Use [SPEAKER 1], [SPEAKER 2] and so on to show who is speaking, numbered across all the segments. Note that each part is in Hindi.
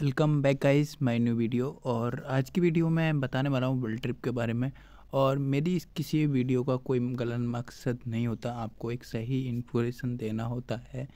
[SPEAKER 1] welcome back guys my new video और आज की वीडियो में बताने वाला हूँ वर्ल्ड ट्रिप के बारे में और मेरी इस किसी वीडियो का कोई गलत मकसद नहीं होता आपको एक सही इन्फॉर्मेशन देना होता है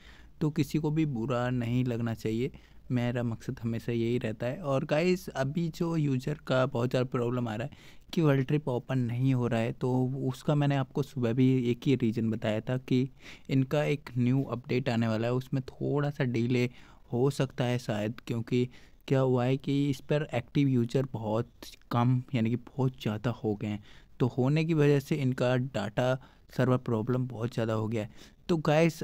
[SPEAKER 1] तो किसी को भी बुरा नहीं लगना चाहिए मेरा मकसद हमेशा यही रहता है और गाइस अभी जो यूज़र का बहुत ज़्यादा प्रॉब्लम आ रहा है कि वर्ल्ड ट्रिप ओपन नहीं हो रहा है तो उसका मैंने आपको सुबह भी एक ही रीज़न बताया था कि इनका एक न्यू अपडेट आने वाला है उसमें थोड़ा सा डिले हो सकता है शायद क्योंकि क्या हुआ है कि इस पर एक्टिव यूजर बहुत कम यानी कि बहुत ज़्यादा हो गए हैं तो होने की वजह से इनका डाटा सर्वर प्रॉब्लम बहुत ज़्यादा हो गया है तो गाइस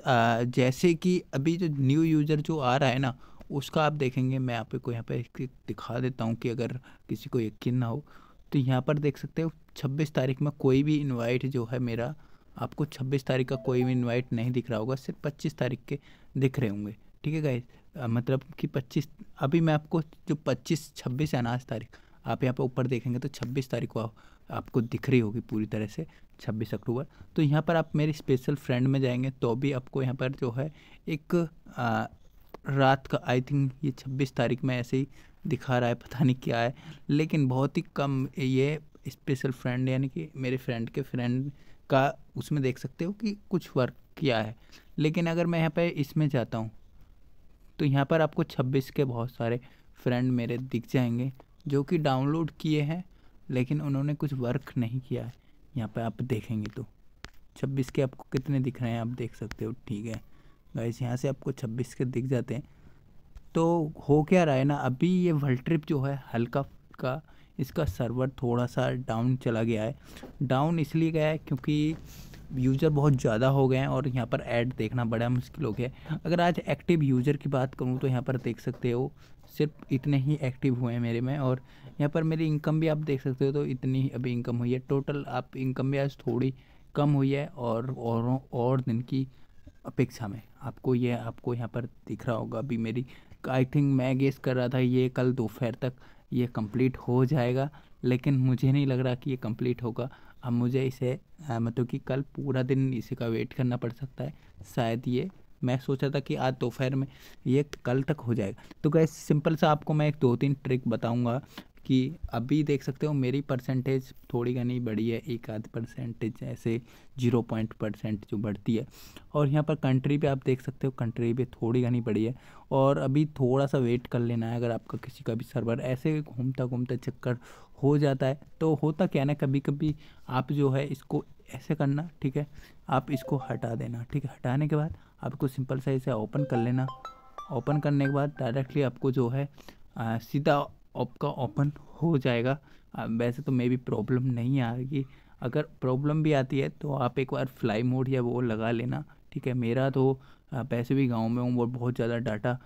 [SPEAKER 1] जैसे कि अभी जो न्यू यूज़र जो आ रहा है ना उसका आप देखेंगे मैं आप को यहाँ पर दिखा देता हूँ कि अगर किसी को यकीन ना हो तो यहाँ पर देख सकते हो 26 तारीख में कोई भी इनवाइट जो है मेरा आपको 26 तारीख का कोई भी इनवाइट नहीं दिख रहा होगा सिर्फ 25 तारीख के दिख रहे होंगे ठीक है गाइज मतलब कि 25 अभी मैं आपको जो 25 26 या अनाज तारीख आप यहाँ पर ऊपर देखेंगे तो 26 तारीख को आपको दिख रही होगी पूरी तरह से 26 अक्टूबर तो यहाँ पर आप मेरे स्पेशल फ्रेंड में जाएंगे तो भी आपको यहाँ पर जो है एक आ, रात का आई थिंक ये 26 तारीख में ऐसे ही दिखा रहा है पता नहीं क्या है लेकिन बहुत ही कम ये स्पेशल फ्रेंड यानी कि मेरे फ्रेंड के फ्रेंड का उसमें देख सकते हो कि कुछ वर्क किया है लेकिन अगर मैं यहाँ पर इसमें जाता हूँ तो यहाँ पर आपको छब्बीस के बहुत सारे फ्रेंड मेरे दिख जाएंगे जो कि डाउनलोड किए हैं लेकिन उन्होंने कुछ वर्क नहीं किया है यहाँ पर आप देखेंगे तो छब्बीस के आपको कितने दिख रहे हैं आप देख सकते हो ठीक है गाइस यहाँ से आपको छब्बीस के दिख जाते हैं तो हो क्या रहा है ना अभी ये वर्ल्ड जो है हल्का का इसका सर्वर थोड़ा सा डाउन चला गया है डाउन इसलिए गया है क्योंकि यूज़र बहुत ज़्यादा हो गए हैं और यहाँ पर ऐड देखना बड़ा मुश्किल हो गया है अगर आज एक्टिव यूज़र की बात करूँ तो यहाँ पर देख सकते हो सिर्फ इतने ही एक्टिव हुए हैं मेरे में और यहाँ पर मेरी इनकम भी आप देख सकते हो तो इतनी ही अभी इनकम हुई है टोटल आप इनकम भी आज थोड़ी कम हुई है और और और दिन की अपेक्षा में आपको ये आपको यहाँ पर दिख रहा होगा अभी मेरी आई थिंक मैं गेस कर रहा था ये कल दोपहर तक ये कंप्लीट हो जाएगा लेकिन मुझे नहीं लग रहा कि ये कंप्लीट होगा अब मुझे इसे मतलब कि कल पूरा दिन इसी का वेट करना पड़ सकता है शायद ये मैं सोचा था कि आज दोपहर में ये कल तक हो जाएगा तो गैस सिंपल सा आपको मैं एक दो तीन ट्रिक बताऊंगा कि अभी देख सकते हो मेरी परसेंटेज थोड़ी घनी बढ़ी है एक आध परसेंटेज ऐसे जीरो पॉइंट परसेंट जो बढ़ती है और यहाँ पर कंट्री पे आप देख सकते हो कंट्री पे थोड़ी घनी बढ़ी है और अभी थोड़ा सा वेट कर लेना है अगर आपका किसी का भी सर्वर ऐसे घूमता घूमता चक्कर हो जाता है तो होता क्या ना कभी कभी आप जो है इसको ऐसे करना ठीक है आप इसको हटा देना ठीक है हटाने के बाद आपको सिंपल सा इसे ओपन कर लेना ओपन करने के बाद डायरेक्टली आपको जो है आ, सीधा आपका ओपन हो जाएगा वैसे तो मे भी प्रॉब्लम नहीं आएगी अगर प्रॉब्लम भी आती है तो आप एक बार फ्लाई मोड या वो लगा लेना ठीक है मेरा तो पैसे भी गाँव में हूँ और बहुत ज़्यादा डाटा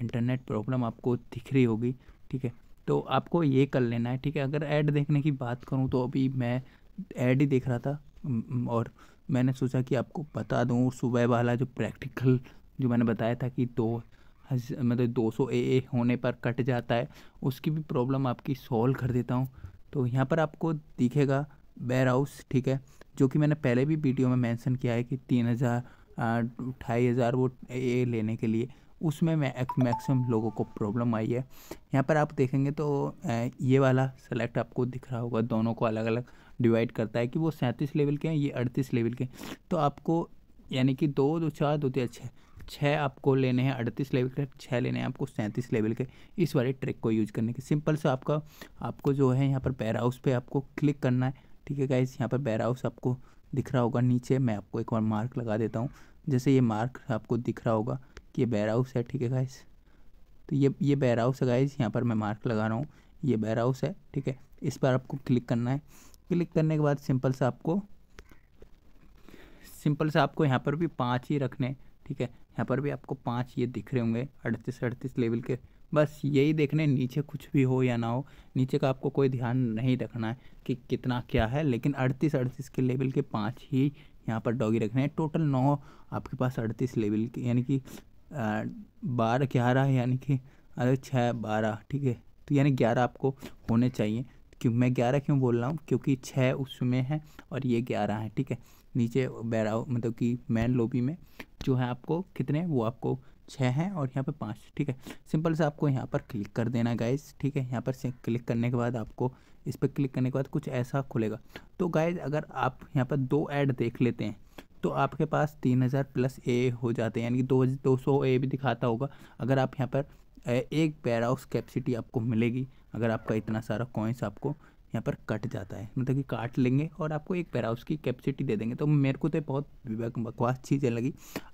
[SPEAKER 1] इंटरनेट प्रॉब्लम आपको दिख रही होगी ठीक है तो आपको ये कर लेना है ठीक है अगर ऐड देखने की बात करूँ तो अभी मैं ऐड ही देख रहा था और मैंने सोचा कि आपको बता दूँ सुबह वाला जो प्रैक्टिकल जो मैंने बताया था कि दो तो मतलब 200 ए होने पर कट जाता है उसकी भी प्रॉब्लम आपकी सॉल्व कर देता हूँ तो यहाँ पर आपको दिखेगा वेयर हाउस ठीक है जो कि मैंने पहले भी वीडियो में मेंशन किया है कि तीन हज़ार ढाई हज़ार वो ए लेने के लिए उसमें मैक्सिमम लोगों को प्रॉब्लम आई है यहाँ पर आप देखेंगे तो ये वाला सेलेक्ट आपको दिख रहा होगा दोनों को अलग अलग डिवाइड करता है कि वो सैंतीस लेवल के हैं ये अड़तीस लेवल के तो आपको यानी कि दो दो चार दो तीन छः छः आपको लेने हैं अड़तीस लेवल के छः लेने हैं आपको सैंतीस लेवल के इस वाले ट्रिक को यूज करने के सिंपल से आपका आपको जो है यहाँ पर बैर हाउस पर आपको क्लिक करना है ठीक है गाइज यहाँ पर बैर हाउस आपको दिख रहा होगा नीचे मैं आपको एक बार मार्क लगा देता हूँ जैसे ये मार्क आपको दिख रहा होगा कि ये बैर हाउस है ठीक है गाइज तो ये ये बैर हाउस है गाइज यहाँ पर मैं मार्क लगा रहा हूँ ये बैर हाउस है ठीक है इस पर आपको क्लिक करना है क्लिक करने के बाद सिंपल से आपको सिंपल से आपको यहाँ पर भी पाँच ही रखने ठीक है यहाँ पर भी आपको पाँच ये दिख रहे होंगे अड़तीस अड़तीस लेवल के बस यही देखने नीचे कुछ भी हो या ना हो नीचे का आपको कोई ध्यान नहीं रखना है कि कितना क्या है लेकिन अड़तीस अड़तीस के लेवल के पाँच ही यहाँ पर डॉगी रखने हैं टोटल नौ आपके पास अड़तीस लेवल के यानी कि बारह ग्यारह यानी कि अरे छः बारह ठीक है तो यानी ग्यारह आपको होने चाहिए क्यों मैं ग्यारह क्यों बोल रहा हूँ क्योंकि छः उसमें है और ये ग्यारह है ठीक है नीचे बैरा मतलब कि मेन लोबी में जो है आपको कितने वो आपको छः हैं और यहाँ पे पाँच ठीक है सिंपल से आपको यहाँ पर क्लिक कर देना गाइज ठीक है यहाँ पर से क्लिक करने के बाद आपको इस पर क्लिक करने के बाद कुछ ऐसा खुलेगा तो गाइज अगर आप यहाँ पर दो ऐड देख लेते हैं तो आपके पास तीन हज़ार प्लस ए हो जाते हैं यानी कि दो दो सौ ए भी दिखाता होगा अगर आप यहाँ पर एक पैराउस कैपेसिटी आपको मिलेगी अगर आपका इतना सारा कॉइंस आपको यहाँ पर कट जाता है मतलब कि काट लेंगे और आपको एक पैरा उसकी कैपेसिटी दे देंगे तो मेरे को तो बहुत बकवास चीज़ें लगी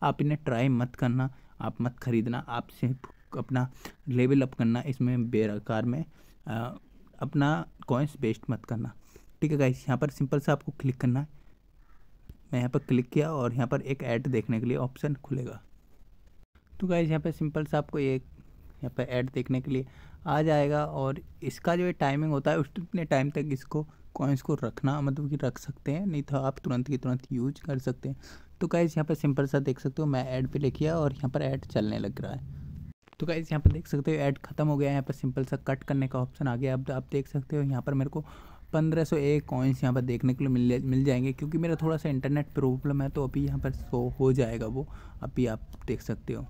[SPEAKER 1] आप इन्हें ट्राई मत करना आप मत खरीदना आप सिर्फ अपना लेवल अप करना इसमें बेकार में आ, अपना कॉइन्स वेस्ट मत करना ठीक है गाइस यहाँ पर सिंपल सा आपको क्लिक करना है मैं यहाँ पर क्लिक किया और यहाँ पर एक ऐड देखने के लिए ऑप्शन खुलेगा तो गाइस यहाँ पर सिंपल सा आपको एक यहाँ पर ऐड देखने के लिए आ जाएगा और इसका जो टाइमिंग होता है उतने टाइम तक इसको कॉइन्स को रखना मतलब कि रख सकते हैं नहीं तो आप तुरंत की तुरंत यूज कर सकते हैं तो गाइज़ यहाँ पर सिंपल सा देख सकते हो मैं ऐड पे किया और यहाँ पर ऐड चलने लग रहा है तो कैसे यहाँ पर देख सकते हो ऐड खत्म हो गया है यहाँ पर सिंपल सा कट करने का ऑप्शन आ गया अब आप देख सकते हो यहाँ पर मेरे को पंद्रह सौ एक कॉइन्स यहाँ पर देखने के लिए मिल मिल जाएंगे क्योंकि मेरा थोड़ा सा इंटरनेट प्रॉब्लम है तो अभी यहाँ पर शो हो जाएगा वो अभी आप देख सकते हो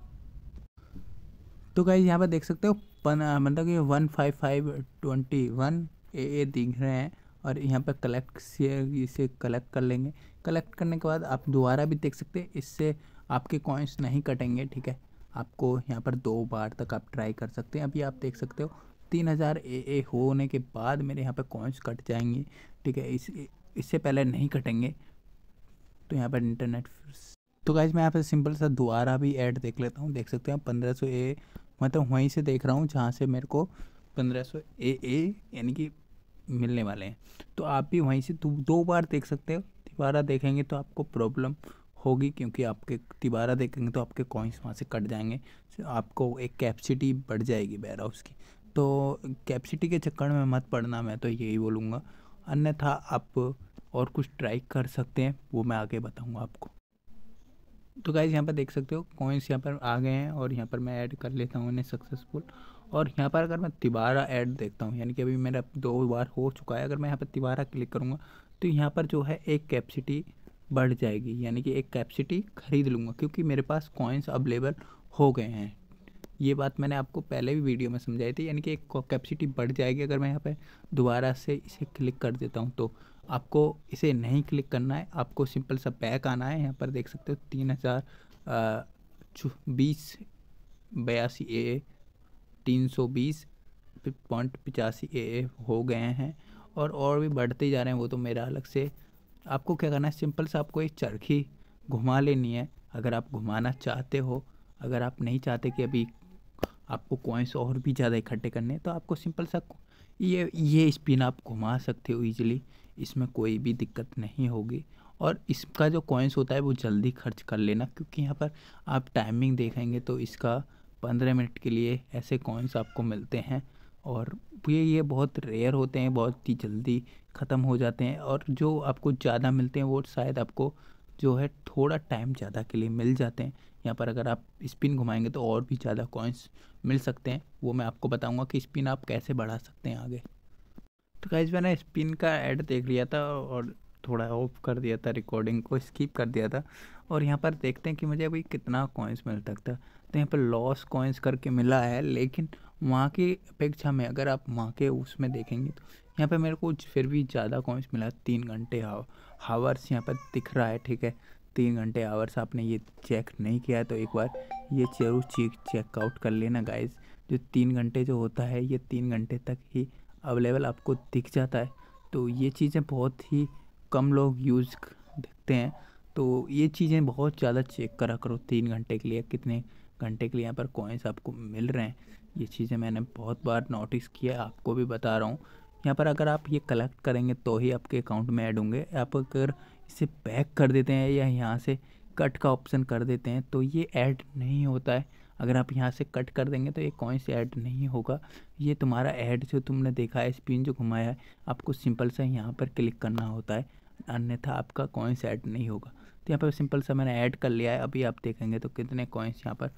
[SPEAKER 1] तो गाइज यहाँ पर देख सकते हो पन मतलब कि one five five twenty one A A दिख रहे हैं और यहाँ पर कलेक्ट से इसे कलेक्ट कर लेंगे कलेक्ट करने के बाद आप दोबारा भी देख सकते हैं इससे आपके कॉइन्स नहीं कटेंगे ठीक है आपको यहाँ पर दो बार तक आप ट्राई कर सकते हैं अभी आप देख सकते हो तीन हज़ार ए ए होने के बाद मेरे यहाँ पर कॉइन्स कट जाएंगे ठीक है इस इससे पहले नहीं कटेंगे तो यहाँ पर इंटरनेट तो गाइज मैं यहाँ पर सिंपल सा दोबारा भी ऐड देख लेता हूँ देख सकते हैं पंद्रह सौ ए मतलब वहीं से देख रहा हूँ जहाँ से मेरे को पंद्रह सौ ए ए यानी कि मिलने वाले हैं तो आप भी वहीं से दो बार देख सकते हो तिबारा देखेंगे तो आपको प्रॉब्लम होगी क्योंकि आपके तिबारा देखेंगे तो आपके कॉइन्स वहाँ से कट जाएंगे तो आपको एक कैपेसिटी बढ़ जाएगी बैर हाउस की तो कैपेसिटी के चक्कर में मत पड़ना मैं तो यही बोलूँगा अन्यथा आप और कुछ ट्राई कर सकते हैं वो मैं आगे बताऊँगा आपको तो गाइज़ यहाँ पर देख सकते हो कॉइन्स यहाँ पर आ गए हैं और यहाँ पर मैं ऐड कर लेता हूँ इन्हें सक्सेसफुल और यहाँ पर अगर मैं तिबारा ऐड देखता हूँ यानी कि अभी मेरा दो बार हो चुका है अगर मैं यहाँ पर तिबारा क्लिक करूँगा तो यहाँ पर जो है एक कैपेसिटी बढ़ जाएगी यानी कि एक कैपेसिटी ख़रीद लूँगा क्योंकि मेरे पास कॉइन्स अवेलेबल हो गए हैं ये बात मैंने आपको पहले भी वीडियो में समझाई थी यानी कि एक कैपेसिटी बढ़ जाएगी अगर मैं यहाँ पर दोबारा से इसे क्लिक कर देता हूँ तो आपको इसे नहीं क्लिक करना है आपको सिंपल सा बैक आना है यहाँ पर देख सकते हो तीन हज़ार बीस बयासी ए तीन सौ बीस पॉइंट पचासी ए हो गए हैं और और भी बढ़ते जा रहे हैं वो तो मेरा अलग से आपको क्या करना है सिंपल सा आपको एक चरखी घुमा लेनी है अगर आप घुमाना चाहते हो अगर आप नहीं चाहते कि अभी आपको कोइंस और भी ज़्यादा इकट्ठे करने तो आपको सिंपल सा ये ये स्पिन आप घुमा सकते हो ईजिली इसमें कोई भी दिक्कत नहीं होगी और इसका जो कॉइन्स होता है वो जल्दी खर्च कर लेना क्योंकि यहाँ पर आप टाइमिंग देखेंगे तो इसका पंद्रह मिनट के लिए ऐसे कॉइन्स आपको मिलते हैं और ये ये बहुत रेयर होते हैं बहुत ही जल्दी ख़त्म हो जाते हैं और जो आपको ज़्यादा मिलते हैं वो शायद आपको जो है थोड़ा टाइम ज़्यादा के लिए मिल जाते हैं यहाँ पर अगर आप स्पिन घुमाएंगे तो और भी ज़्यादा कॉइन्स मिल सकते हैं वो मैं आपको बताऊँगा कि स्पिन आप कैसे बढ़ा सकते हैं आगे तो गाइज मैंने स्पिन का ऐड देख लिया था और थोड़ा ऑफ कर दिया था रिकॉर्डिंग को स्किप कर दिया था और यहाँ पर देखते हैं कि मुझे अभी कितना कॉइन्स मिल सकता है तो यहाँ पर लॉस कॉइन्स करके मिला है लेकिन वहाँ की अपेक्षा में अगर आप वहाँ के उसमें देखेंगे तो यहाँ पर मेरे को फिर भी ज़्यादा कॉइन्स मिला तीन घंटे हावर्स यहाँ पर दिख रहा है ठीक है तीन घंटे आवर्स आपने ये चेक नहीं किया तो एक बार ये जरूर चेक चेकआउट कर लेना गाइज जो तीन घंटे जो होता है ये तीन घंटे तक ही अवेलेबल आपको दिख जाता है तो ये चीज़ें बहुत ही कम लोग यूज़ देखते हैं तो ये चीज़ें बहुत ज़्यादा चेक करा करो तीन घंटे के लिए कितने घंटे के लिए यहाँ पर कॉइन्स आपको मिल रहे हैं ये चीज़ें मैंने बहुत बार नोटिस किया आपको भी बता रहा हूँ यहाँ पर अगर आप ये कलेक्ट करेंगे तो ही आपके अकाउंट में ऐड होंगे आप अगर इसे पैक कर देते हैं या यहाँ से कट का ऑप्शन कर देते हैं तो ये ऐड नहीं होता है अगर आप यहाँ से कट कर देंगे तो ये कॉइन से ऐड नहीं होगा ये तुम्हारा ऐड जो तुमने देखा है स्पिन जो घुमाया है आपको सिंपल सा यहाँ पर क्लिक करना होता है अन्यथा आपका कॉइन्स ऐड नहीं होगा तो यहाँ पर सिंपल सा मैंने ऐड कर लिया है अभी आप देखेंगे तो कितने कॉइन्स यहाँ पर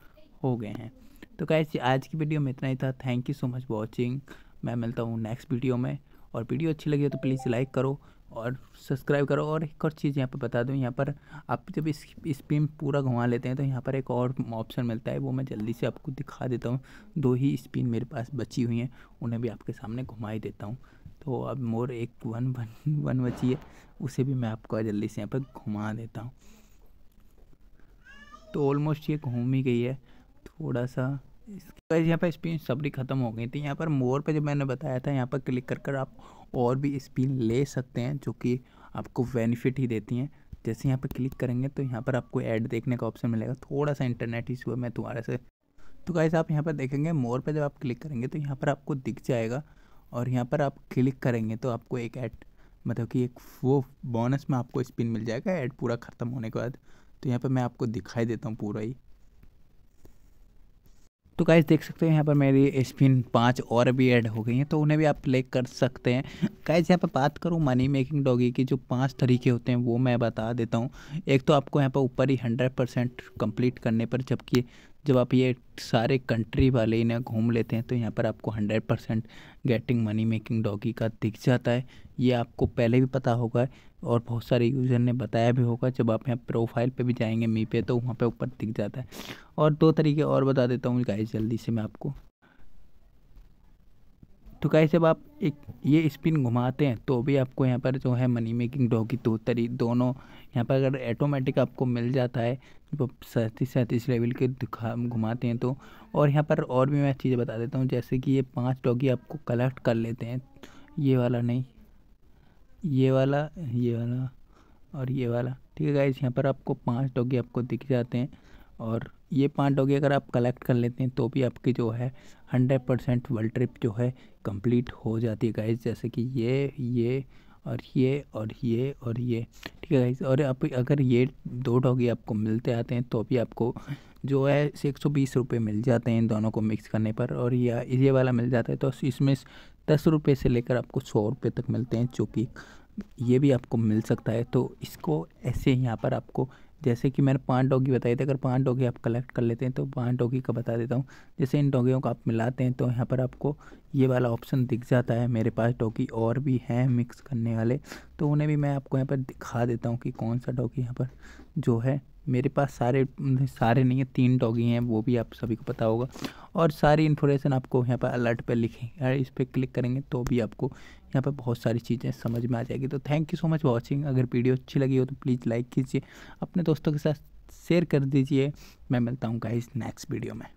[SPEAKER 1] हो गए हैं तो कैसे आज की वीडियो में इतना ही था thank you so much watching मैं मिलता हूँ नेक्स्ट वीडियो में और वीडियो अच्छी लगी तो प्लीज़ लाइक करो और सब्सक्राइब करो और एक और चीज़ यहाँ पर बता दूँ यहाँ पर आप जब इस स्पिन पूरा घुमा लेते हैं तो यहाँ पर एक और ऑप्शन मिलता है वो मैं जल्दी से आपको दिखा देता हूँ दो ही स्पिन मेरे पास बची हुई हैं उन्हें भी आपके सामने घुमा ही देता हूँ तो अब मोर एक वन वन वन बची है उसे भी मैं आपको जल्दी से यहाँ पर घुमा देता हूँ तो ऑलमोस्ट ये घूम ही गई है थोड़ा सा इसके यहाँ पर स्पिन सबरी ख़त्म हो गई थी यहाँ पर मोर पे जब मैंने बताया था यहाँ पर क्लिक कर कर आप और भी स्पिन ले सकते हैं जो कि आपको बेनिफिट ही देती हैं जैसे यहाँ पर क्लिक करेंगे तो यहाँ पर आपको ऐड देखने का ऑप्शन मिलेगा थोड़ा सा इंटरनेट इशू है मैं तुम्हारे से तो गाइस आप यहाँ पर देखेंगे मोर पर जब आप क्लिक करेंगे तो यहाँ पर आपको दिख जाएगा और यहाँ पर आप क्लिक करेंगे तो आपको एक ऐड मतलब कि एक वो बोनस में आपको स्पिन मिल जाएगा ऐड पूरा ख़त्म होने के बाद तो यहाँ पर मैं आपको दिखाई देता हूँ पूरा ही तो गाइस देख सकते हैं यहाँ पर मेरी स्पिन पाँच और भी ऐड हो गई हैं तो उन्हें भी आप प्ले कर सकते हैं गाइस यहाँ पर बात करूँ मनी मेकिंग डॉगी की जो पांच तरीके होते हैं वो मैं बता देता हूँ एक तो आपको यहाँ पर ऊपर ही हंड्रेड परसेंट कम्प्लीट करने पर जबकि जब आप ये सारे कंट्री वाले इन्हें घूम लेते हैं तो यहाँ पर आपको hundred percent getting money making doggy का दिख जाता है ये आपको पहले भी पता होगा और बहुत सारे यूज़र ने बताया भी होगा जब आप यहाँ प्रोफाइल पे भी जाएंगे मी पे तो वहाँ पे ऊपर दिख जाता है और दो तरीके और बता देता हूँ गाइस जल्दी से मैं आपको तो कहीं जब आप एक ये स्पिन घुमाते हैं तो भी आपको यहाँ पर जो है मनी मेकिंग डॉ की दो तरी दोनों यहाँ पर अगर ऐटोमेटिक आपको मिल जाता है जब आप सैंतीस सैंतीस लेवल के घुमाते हैं तो और यहाँ पर और भी मैं चीज़ें बता देता हूँ जैसे कि ये पाँच डॉगी आपको कलेक्ट कर लेते हैं ये वाला नहीं ये वाला ये वाला और ये वाला ठीक है गाइज यहाँ पर आपको पाँच डॉगी आपको दिख जाते हैं और ये पाँच डॉगी अगर आप कलेक्ट कर लेते हैं तो भी आपकी जो है हंड्रेड परसेंट वर्ल्ड ट्रिप जो है कंप्लीट हो जाती है गाइज जैसे कि ये ये और ये और ये और ये ठीक है गाइज और आप अगर ये दो डॉगी आपको मिलते आते हैं तो भी आपको जो है एक सौ बीस रुपये मिल जाते हैं दोनों को मिक्स करने पर और या ये वाला मिल जाता है तो इसमें दस रुपये से लेकर आपको सौ रुपये तक मिलते हैं जो कि ये भी आपको मिल सकता है तो इसको ऐसे यहाँ पर आपको जैसे कि मैंने पाँच डॉगी बताए थे अगर पाँच डॉगी आप कलेक्ट कर लेते हैं तो पाँच डॉगी का बता देता हूँ जैसे इन डॉगियों को आप मिलाते हैं तो यहाँ पर आपको ये वाला ऑप्शन दिख जाता है मेरे पास डॉगी और भी हैं मिक्स करने वाले तो उन्हें भी मैं आपको यहाँ पर दिखा देता हूँ कि कौन सा डॉगी यहाँ पर जो है मेरे पास सारे सारे नहीं है तीन डॉगी हैं वो भी आप सभी को पता होगा और सारी इन्फॉर्मेशन आपको यहाँ पर अलर्ट पर लिखें इस पर क्लिक करेंगे तो भी आपको यहाँ पर बहुत सारी चीज़ें समझ में आ जाएगी तो thank you so much watching अगर वीडियो अच्छी लगी हो तो प्लीज़ लाइक कीजिए अपने दोस्तों के साथ शेयर कर दीजिए मैं मिलता हूँ गाइज नेक्स्ट वीडियो में